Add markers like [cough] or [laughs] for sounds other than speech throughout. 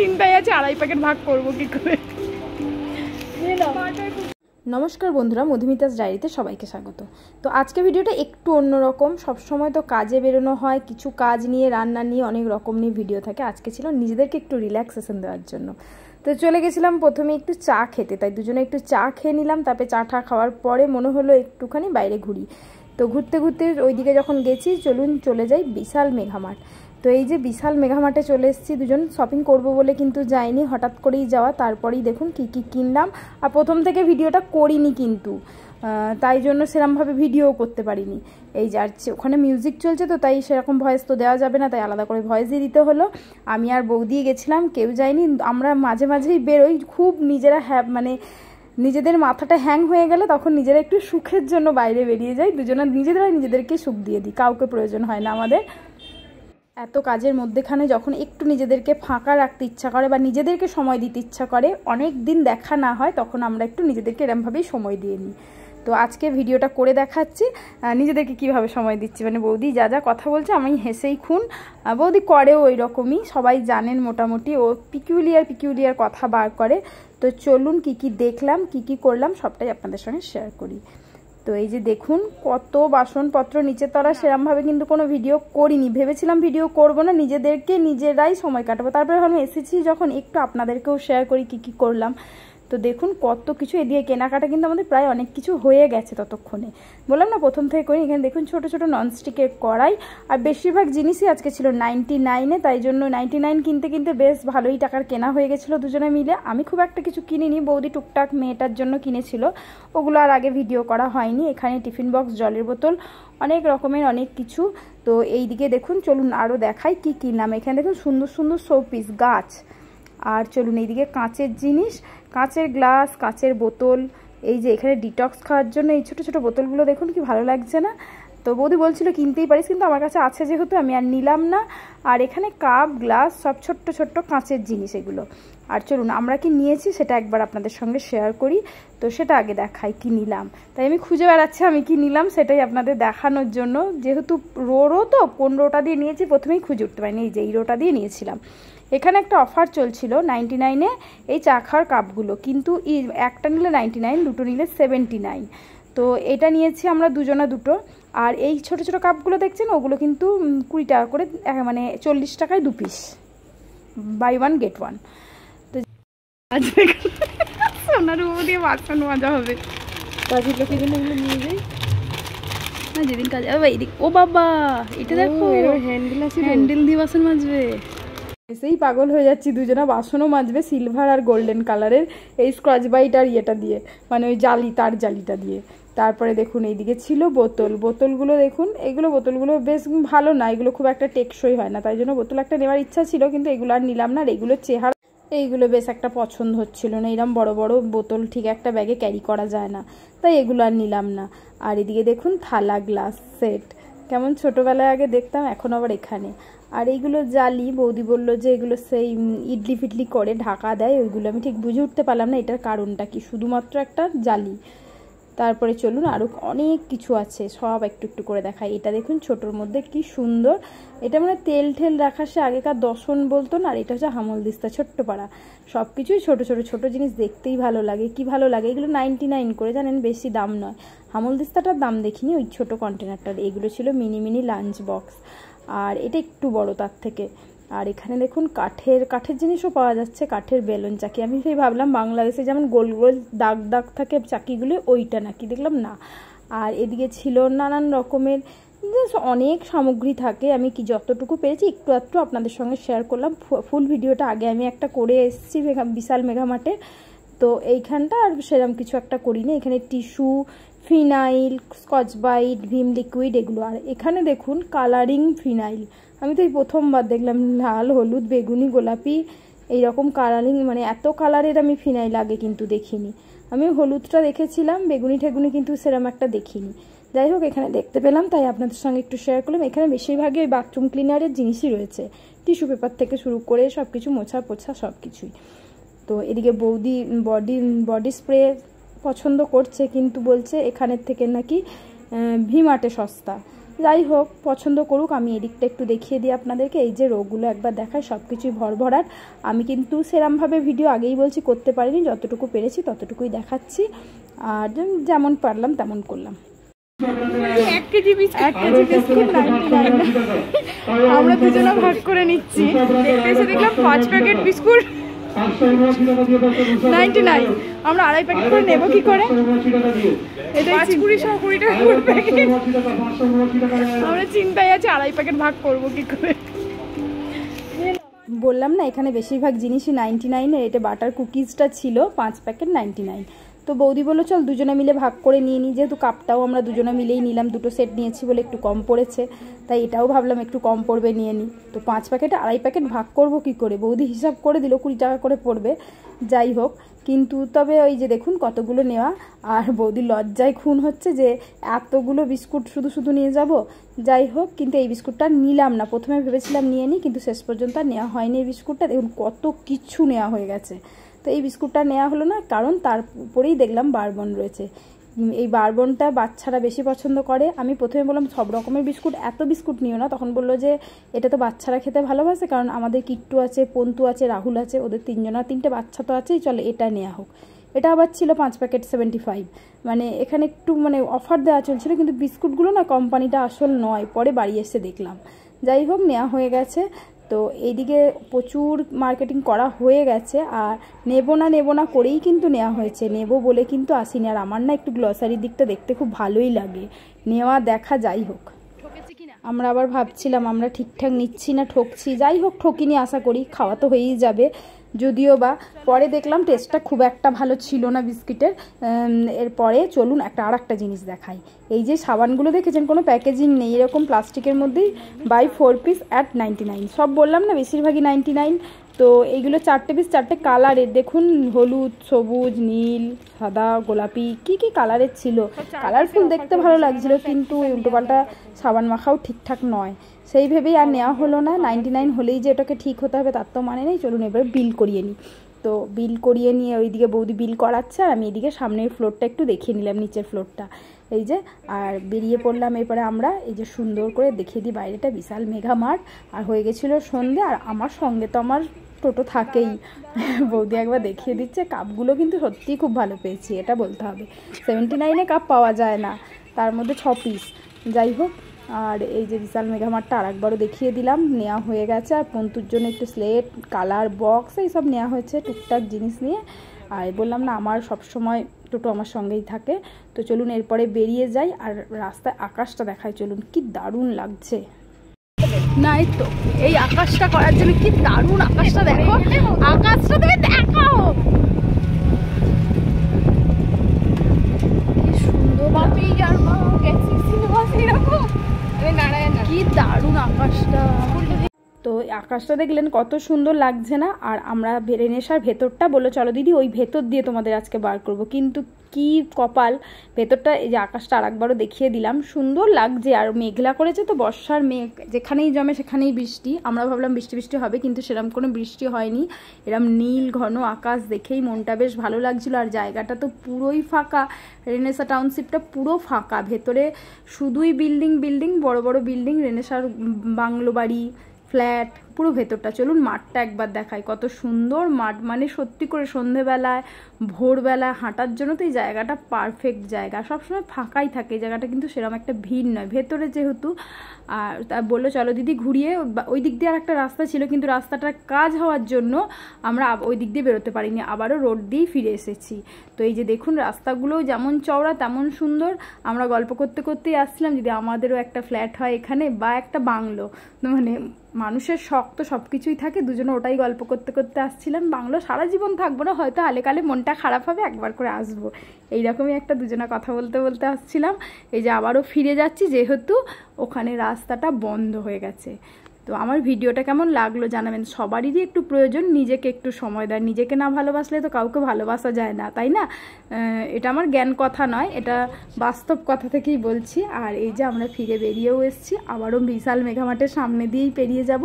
চিন্তায় আছে আড়াই প্যাকেট ভাগ করবো কি করে নমস্কার বন্ধুরা মধুমিতাস ডায়েরিতে সবাইকে স্বাগত তো আজকে ভিডিওটা একটু অন্যরকম সবসময় তো কাজে বেরোনো হয় কিছু কাজ নিয়ে রান্না নিয়ে অনেক রকম নিয়ে ভিডিও থাকে আজকে ছিল নিজেদেরকে একটু রিল্যাক্সেশন দেওয়ার জন্য তো চলে গেছিলাম প্রথমে একটু চা খেতে তাই দুজনে একটু চা খেয়ে নিলাম তারপরে চা টা খাওয়ার পরে মনে হলো একটুখানি বাইরে ঘুরি তো ঘুরতে ঘুরতে ওইদিকে যখন গেছি চলুন চলে যাই বিশাল মেঘামাঠ তো এই যে বিশাল মেঘামাটে চলে এসেছি দুজন শপিং করব বলে কিন্তু যাইনি হঠাৎ করেই যাওয়া তারপরেই দেখুন কি কি কিনলাম আর প্রথম থেকে ভিডিওটা করিনি কিন্তু তাই জন্য সেরমভাবে ভিডিও করতে পারিনি এই যে আর ওখানে মিউজিক চলছে তো তাই সেরকম ভয়েস তো দেওয়া যাবে না তাই আলাদা করে ভয়েসই দিতে হলো আমি আর দিয়ে গেছিলাম কেউ যায়নি আমরা মাঝে মাঝেই বেরোই খুব নিজেরা হ্যাপ মানে নিজেদের মাথাটা হ্যাং হয়ে গেলে তখন নিজেরা একটু সুখের জন্য বাইরে বেরিয়ে যাই দুজনে নিজেদেরাই নিজেদেরকে সুখ দিয়ে দিই কাউকে প্রয়োজন হয় না আমাদের এত কাজের মধ্যেখানে যখন একটু নিজেদেরকে ফাঁকা রাখতে ইচ্ছা করে বা নিজেদেরকে সময় দিতে ইচ্ছা করে অনেক দিন দেখা না হয় তখন আমরা একটু নিজেদেরকে এরমভাবেই সময় দিয়ে নিই তো আজকে ভিডিওটা করে দেখাচ্ছি নিজেদেরকে কিভাবে সময় দিচ্ছি মানে বৌদি যা যা কথা বলছে আমি হেসেই খুন বৌদি করেও ওই রকমই সবাই জানেন মোটামুটি ও পিকিউলিয়ার পিকিউলিয়ার কথা বার করে তো চলুন কি কি দেখলাম কি কি করলাম সবটাই আপনাদের সঙ্গে শেয়ার করি তো এই যে দেখুন কত বাসনপত্র নিচে তলা সেরমভাবে কিন্তু কোনো ভিডিও করিনি ভেবেছিলাম ভিডিও করব না নিজেদেরকে নিজেরাই সময় কাটাবো তারপরে আমি এসেছি যখন একটু আপনাদেরকেও শেয়ার করি কি কি করলাম তো দেখুন কত কিছু এদিকে কেনাকাটা কিন্তু আমাদের প্রায় অনেক কিছু হয়ে গেছে ততক্ষণে বললাম না প্রথম থেকে করি এখানে দেখুন ছোট ছোট ননস্টিকের কড়াই আর বেশিরভাগ জিনিসই আজকে ছিল নাইনটি নাইনে তাই জন্য নাইনটি নাইন কিনতে কিনতে বেশ ভালোই টাকার কেনা হয়ে গেছিলো দুজনে মিলে আমি খুব একটা কিছু কিনিনি বৌদি টুকটাক মেয়েটার জন্য কিনেছিল ওগুলো আর আগে ভিডিও করা হয়নি এখানে টিফিন বক্স জলের বোতল অনেক রকমের অনেক কিছু তো এই দিকে দেখুন চলুন আরও দেখাই কি কিনলাম এখানে দেখুন সুন্দর সুন্দর শোপিস গাছ আর চলুন এইদিকে কাঁচের জিনিস কাঁচের গ্লাস কাঁচের বোতল এই যে এখানে ডিটক্স খাওয়ার জন্য এই ছোটো ছোটো বোতলগুলো দেখুন কি ভালো লাগছে না তো বৌদি বলছিল কিনতেই পারিস কিন্তু আমার কাছে আছে যেহেতু আমি আর নিলাম না আর এখানে কাপ গ্লাস সব ছোট্ট ছোট্ট কাঁচের জিনিস এগুলো আর চলুন আমরা কি নিয়েছি সেটা একবার আপনাদের সঙ্গে শেয়ার করি তো সেটা আগে দেখাই কি নিলাম তাই আমি খুঁজে বেড়াচ্ছি আমি কি নিলাম সেটাই আপনাদের দেখানোর জন্য যেহেতু রো রো তো কোন রোটা দিয়ে নিয়েছি প্রথমেই খুঁজে উঠতে পারিনি এই যে এই রোটা দিয়ে নিয়েছিলাম এখানে একটা অফার চলছিল নাইনটি নাইনে এই চা খাওয়ার কাপগুলো কিন্তু একটা নিলে নাইনটি নাইন দুটো নিলে সেভেন্টি নাইন তো এটা নিয়েছি আমরা দুজনা দুটো আর এই ছোট ছোট কাপগুলো দেখছেন ওগুলো কিন্তু কুড়ি টাকা করে মানে চল্লিশ টাকায় দু piece buy one get one তো [laughs] সোনার উপর দিয়ে বাসন মাজা হবে এগুলো নিয়ে যাই যেদিন কাজ ও বাবা এটা দেখো হ্যান্ডেল আছে হ্যান্ডেল দিয়ে বাসন মাজবে এসেই পাগল হয়ে যাচ্ছি দুজনা বাসনও মাজবে সিলভার আর গোল্ডেন কালারের এই স্ক্রচ বাইট আর ইয়েটা দিয়ে মানে ওই জালি তার জালিটা দিয়ে তারপরে দেখুন এইদিকে ছিল বোতল বোতলগুলো দেখুন এগুলো বোতলগুলো বেশ ভালো না এগুলো খুব একটা টেকসই হয় না তাই জন্য বোতল একটা নেওয়ার ইচ্ছা ছিল কিন্তু এগুলো আর নিলাম না আর এগুলো চেহারা এইগুলো বেশ একটা পছন্দ হচ্ছিল না এরম বড় বড় বোতল ঠিক একটা ব্যাগে ক্যারি করা যায় না তাই এগুলো আর নিলাম না আর এদিকে দেখুন থালা গ্লাস সেট কেমন ছোটোবেলায় আগে দেখতাম এখন আবার এখানে আর এইগুলো জালি বৌদি বললো যে এগুলো সেই ইডলি ফিডলি করে ঢাকা দেয় ওইগুলো আমি ঠিক বুঝে উঠতে পারলাম না এটার কারণটা কি শুধুমাত্র একটা জালি তারপরে চলুন আরও অনেক কিছু আছে সব একটু একটু করে দেখাই এটা দেখুন ছোটোর মধ্যে কি সুন্দর এটা মানে তেল ঠেল রাখা সে আগেকার দর্শন বলতো না আর এটা হচ্ছে হামল দিস্তা ছোট্ট পাড়া সব কিছুই ছোটো ছোটো ছোটো জিনিস দেখতেই ভালো লাগে কি ভালো লাগে এগুলো নাইনটি নাইন করে জানেন বেশি দাম নয় হামল দিস্তাটার দাম দেখিনি ওই ছোটো কন্টেনারটার এগুলো ছিল মিনি মিনি লাঞ্চ বক্স আর এটা একটু বড় তার থেকে আর এখানে দেখুন কাঠের কাঠের জিনিসও পাওয়া যাচ্ছে কাঠের বেলুন চাকি আমি সেই ভাবলাম বাংলাদেশে যেমন গোল গোল দাগ দাগ থাকে চাকিগুলি ওইটা নাকি দেখলাম না আর এদিকে ছিল নানান রকমের অনেক সামগ্রী থাকে আমি কি যতটুকু পেরেছি একটু একটু আপনাদের সঙ্গে শেয়ার করলাম ফুল ভিডিওটা আগে আমি একটা করে এসেছি মেঘা বিশাল মেঘামাটের তো এইখানটা আর সেরকম কিছু একটা করিনি এখানে tissue phenyl Scotch Brite Vim liquid এগুলো আর এখানে দেখুন কালারিং ফিনাইল আমি তো এই প্রথমবার দেখলাম লাল হলুদ বেগুনি গোলাপি এই রকম কালারিং মানে এত কালারের আমি ফিনাইল আগে কিন্তু দেখিনি আমি হলুদটা দেখেছিলাম বেগুনি ঠেগুনি কিন্তু সেরম একটা দেখিনি যাই হোক এখানে দেখতে পেলাম তাই আপনাদের সঙ্গে একটু শেয়ার করলাম এখানে বেশিরভাগই ওই বাথরুম ক্লিনারের জিনিসই রয়েছে টিস্যু পেপার থেকে শুরু করে সব কিছু মোছা পোছা সব কিছুই তো এদিকে বৌদি বডি বডি স্প্রে পছন্দ করছে কিন্তু বলছে এখানের থেকে নাকি ভিমার্টে সস্তা যাই হোক পছন্দ করুক আমি এদিকটা একটু দেখিয়ে দিই আপনাদেরকে এই যে রোগগুলো একবার দেখায় সব কিছুই ভরভরার আমি কিন্তু সেরমভাবে ভিডিও আগেই বলছি করতে পারিনি যতটুকু পেরেছি ততটুকুই দেখাচ্ছি আর যেমন পারলাম তেমন করলাম [laughs] আমরা দুজনে ভাগ করে নিচ্ছি দেখলাম পাঁচ প্যাকেট বিস্কুট নাইনটি নাইন আমরা আড়াই প্যাকেট করে নেবো কি করে আমরা চিন্তাই আছি আড়াই প্যাকেট ভাগ করবো কি করে বললাম না এখানে বেশিরভাগ জিনিসই নাইনটি নাইনের এটা বাটার কুকিজটা ছিল পাঁচ প্যাকেট নাইনটি নাইন তো বৌদি বললো চল দুজনে মিলে ভাগ করে নিয়ে নিই যেহেতু কাপটাও আমরা দুজনে মিলেই নিলাম দুটো সেট নিয়েছি বলে একটু কম পড়েছে তাই এটাও ভাবলাম একটু কম পড়বে নিয়ে নিই তো পাঁচ প্যাকেট আড়াই প্যাকেট ভাগ করব কি করে বৌদি হিসাব করে দিল কুড়ি টাকা করে পড়বে যাই হোক কিন্তু তবে ওই যে দেখুন কতগুলো নেওয়া আর বৌদি লজ্জায় খুন হচ্ছে যে এতগুলো বিস্কুট শুধু শুধু নিয়ে যাব যাই হোক কিন্তু এই বিস্কুটটা নিলাম না প্রথমে ভেবেছিলাম নিয়ে নিই কিন্তু শেষ পর্যন্ত আর নেওয়া হয়নি এই বিস্কুটটা দেখুন কত কিছু নেওয়া হয়ে গেছে তো এই বিস্কুটটা নেওয়া হলো না কারণ তার উপরেই দেখলাম বারবন রয়েছে এই বারবনটা বাচ্চারা বেশি পছন্দ করে আমি প্রথমে বললাম সব রকমের বিস্কুট এত বিস্কুট নিও না তখন বললো যে এটা তো বাচ্চারা খেতে ভালোবাসে কারণ আমাদের কিট্টু আছে পন্তু আছে রাহুল আছে ওদের তিনজনের তিনটে বাচ্চা তো আছেই চলে এটা নেওয়া হোক এটা আবার ছিল পাঁচ প্যাকেট সেভেন্টি ফাইভ মানে এখানে একটু মানে অফার দেওয়া চলছিল কিন্তু বিস্কুটগুলো না কোম্পানিটা আসল নয় পরে বাড়ি এসে দেখলাম যাই হোক নেওয়া হয়ে গেছে তো এইদিকে প্রচুর মার্কেটিং করা হয়ে গেছে আর নেব না নেব না করেই কিন্তু নেওয়া হয়েছে নেব বলে কিন্তু আসিনি আর আমার না একটু গ্লসারির দিকটা দেখতে খুব ভালোই লাগে নেওয়া দেখা যাই হোক আমরা আবার ভাবছিলাম আমরা ঠিকঠাক নিচ্ছি না ঠকছি যাই হোক ঠকিনি আশা করি খাওয়া তো হয়েই যাবে যদিও বা পরে দেখলাম টেস্টটা খুব একটা ভালো ছিল না বিস্কিটের এরপরে চলুন একটা আর একটা জিনিস দেখাই এই যে সাবানগুলো দেখেছেন কোনো প্যাকেজিং নেই এরকম প্লাস্টিকের মধ্যেই by four piece at ninety nine সব বললাম না বেশিরভাগই নাইনটি নাইন তো এইগুলো চারটে পিস চারটে কালারের দেখুন হলুদ সবুজ নীল সাদা গোলাপি কি কি কালারের ছিল কালারফুল হ্যাঁ, দেখতে ভালো মানে লাগছিল কিন্তু উল্টোপাল্টা সাবান মাখাও ঠিকঠাক নয় সেই ভেবেই আর নেওয়া হলো না নাইনটি নাইন হলেই যে এটাকে ঠিক হতে হবে তার তো মানে নেই চলুন এবার বিল করিয়ে নিই তো বিল করিয়ে নিয়ে ওইদিকে বৌদি বিল করাচ্ছে আর আমি এদিকে সামনের ফ্লোরটা একটু দেখিয়ে নিলাম নিচের ফ্লোরটা এই যে আর বেরিয়ে পড়লাম এরপরে আমরা এই যে সুন্দর করে দেখিয়ে দিই বাইরেটা বিশাল মেঘা মাঠ আর হয়ে গেছিলো সন্ধে আর আমার সঙ্গে তো আমার টোটো থাকেই বৌদি একবার দেখিয়ে দিচ্ছে কাপগুলো কিন্তু সত্যিই খুব ভালো পেয়েছি এটা বলতে হবে সেভেন্টি নাইনে কাপ পাওয়া যায় না তার মধ্যে ছ পিস যাই হোক আর এই যে বিশাল মেঘামারটা আর একবারও দেখিয়ে দিলাম নেওয়া হয়ে গেছে আর পন্তুর জন্য একটু স্লেট কালার বক্স এইসব নেওয়া হয়েছে টুকটাক জিনিস নিয়ে আর বললাম না আমার সবসময় টোটো আমার সঙ্গেই থাকে তো চলুন এরপরে বেরিয়ে যাই আর রাস্তায় আকাশটা দেখায় চলুন কি দারুণ লাগছে নাই তো এই আকাশটা করার জন্য কি দারুণ আকাশটা দেখো আকাশটা দেখে দেখাও আকাশটা দেখলেন কত সুন্দর লাগছে না আর আমরা রেনেসার ভেতরটা বললো চলো দিদি ওই ভেতর দিয়ে তোমাদের আজকে বার করব কিন্তু কি কপাল ভেতরটা এই যে আকাশটা একবারও দেখিয়ে দিলাম সুন্দর লাগছে আর মেঘলা করেছে তো বর্ষার মেঘ যেখানেই জমে সেখানেই বৃষ্টি আমরা ভাবলাম বৃষ্টি বৃষ্টি হবে কিন্তু সেরকম কোনো বৃষ্টি হয়নি এরম নীল ঘন আকাশ দেখেই মনটা বেশ ভালো লাগছিল আর জায়গাটা তো পুরোই ফাঁকা রেনেসা টাউনশিপটা পুরো ফাঁকা ভেতরে শুধুই বিল্ডিং বিল্ডিং বড় বড় বিল্ডিং রেনেসার বাংলো বাড়ি flat পুরো ভেতরটা চলুন মাঠটা একবার দেখাই কত সুন্দর মাঠ মানে সত্যি করে সন্ধেবেলায় ভোরবেলায় হাঁটার জন্য তো এই জায়গাটা পারফেক্ট জায়গা সবসময় ফাঁকাই থাকে এই জায়গাটা কিন্তু সেরকম একটা ভিড় নয় ভেতরে যেহেতু আর তা বললো চলো দিদি ঘুরিয়ে ওই দিক দিয়ে আর একটা রাস্তা ছিল কিন্তু রাস্তাটার কাজ হওয়ার জন্য আমরা ওই দিক দিয়ে বেরোতে পারিনি আবারও রোড দিয়েই ফিরে এসেছি তো এই যে দেখুন রাস্তাগুলো যেমন চওড়া তেমন সুন্দর আমরা গল্প করতে করতেই আসছিলাম যদি আমাদেরও একটা ফ্ল্যাট হয় এখানে বা একটা বাংলো মানে মানুষের শখ রক্ত সব কিছুই থাকে দুজনে ওটাই গল্প করতে করতে আসছিলাম বাংলো সারা জীবন থাকবো না হয়তো আলেকালে মনটা খারাপ হবে একবার করে আসবো এইরকমই একটা দুজনে কথা বলতে বলতে আসছিলাম এই যে আবারও ফিরে যাচ্ছি যেহেতু ওখানে রাস্তাটা বন্ধ হয়ে গেছে তো আমার ভিডিওটা কেমন লাগলো জানাবেন সবারই একটু প্রয়োজন নিজেকে একটু সময় দেয় নিজেকে না ভালোবাসলে তো কাউকে ভালোবাসা যায় না তাই না এটা আমার জ্ঞান কথা নয় এটা বাস্তব কথা থেকেই বলছি আর এই যে আমরা ফিরে বেরিয়েও এসেছি আবারও বিশাল মেঘামাটের সামনে দিয়েই পেরিয়ে যাব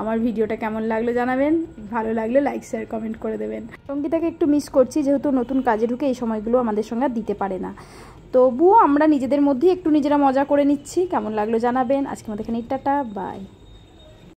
আমার ভিডিওটা কেমন লাগলো জানাবেন ভালো লাগলে লাইক শেয়ার কমেন্ট করে দেবেন সঙ্গীতাকে একটু মিস করছি যেহেতু নতুন কাজে ঢুকে এই সময়গুলো আমাদের সঙ্গে দিতে পারে না তবুও আমরা নিজেদের মধ্যেই একটু নিজেরা মজা করে নিচ্ছি কেমন লাগলো জানাবেন আজকে আমাদের এখানে টাটা বাই